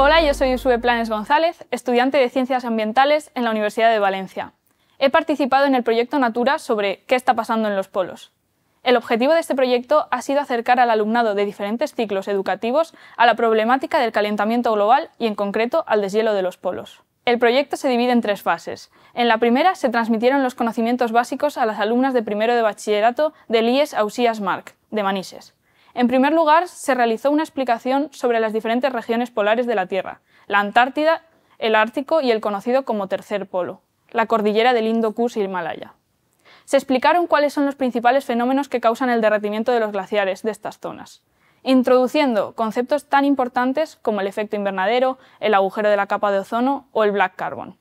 Hola, yo soy Usue Planes González, estudiante de Ciencias Ambientales en la Universidad de Valencia. He participado en el proyecto Natura sobre qué está pasando en los polos. El objetivo de este proyecto ha sido acercar al alumnado de diferentes ciclos educativos a la problemática del calentamiento global y en concreto al deshielo de los polos. El proyecto se divide en tres fases. En la primera se transmitieron los conocimientos básicos a las alumnas de primero de bachillerato de IES Ausías Marc, de Manises. En primer lugar, se realizó una explicación sobre las diferentes regiones polares de la Tierra, la Antártida, el Ártico y el conocido como Tercer Polo, la cordillera del Indo-Kus y Himalaya. Se explicaron cuáles son los principales fenómenos que causan el derretimiento de los glaciares de estas zonas, introduciendo conceptos tan importantes como el efecto invernadero, el agujero de la capa de ozono o el black carbon.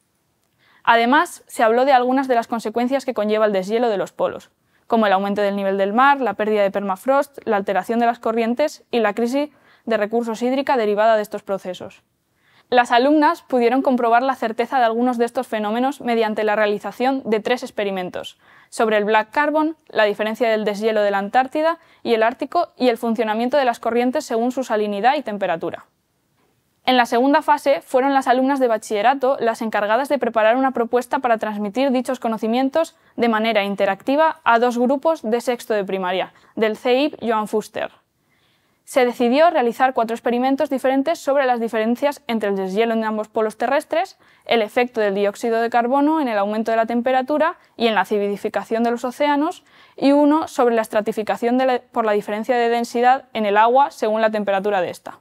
Además, se habló de algunas de las consecuencias que conlleva el deshielo de los polos, como el aumento del nivel del mar, la pérdida de permafrost, la alteración de las corrientes y la crisis de recursos hídrica derivada de estos procesos. Las alumnas pudieron comprobar la certeza de algunos de estos fenómenos mediante la realización de tres experimentos sobre el black carbon, la diferencia del deshielo de la Antártida y el Ártico y el funcionamiento de las corrientes según su salinidad y temperatura. En la segunda fase fueron las alumnas de bachillerato las encargadas de preparar una propuesta para transmitir dichos conocimientos de manera interactiva a dos grupos de sexto de primaria, del CEIP Joan Fuster. Se decidió realizar cuatro experimentos diferentes sobre las diferencias entre el deshielo en ambos polos terrestres, el efecto del dióxido de carbono en el aumento de la temperatura y en la acidificación de los océanos, y uno sobre la estratificación por la diferencia de densidad en el agua según la temperatura de esta.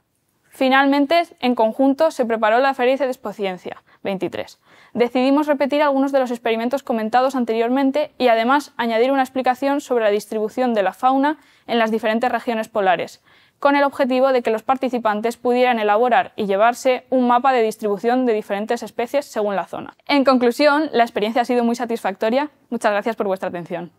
Finalmente, en conjunto, se preparó la Feria de Expociencia 23. Decidimos repetir algunos de los experimentos comentados anteriormente y además añadir una explicación sobre la distribución de la fauna en las diferentes regiones polares, con el objetivo de que los participantes pudieran elaborar y llevarse un mapa de distribución de diferentes especies según la zona. En conclusión, la experiencia ha sido muy satisfactoria. Muchas gracias por vuestra atención.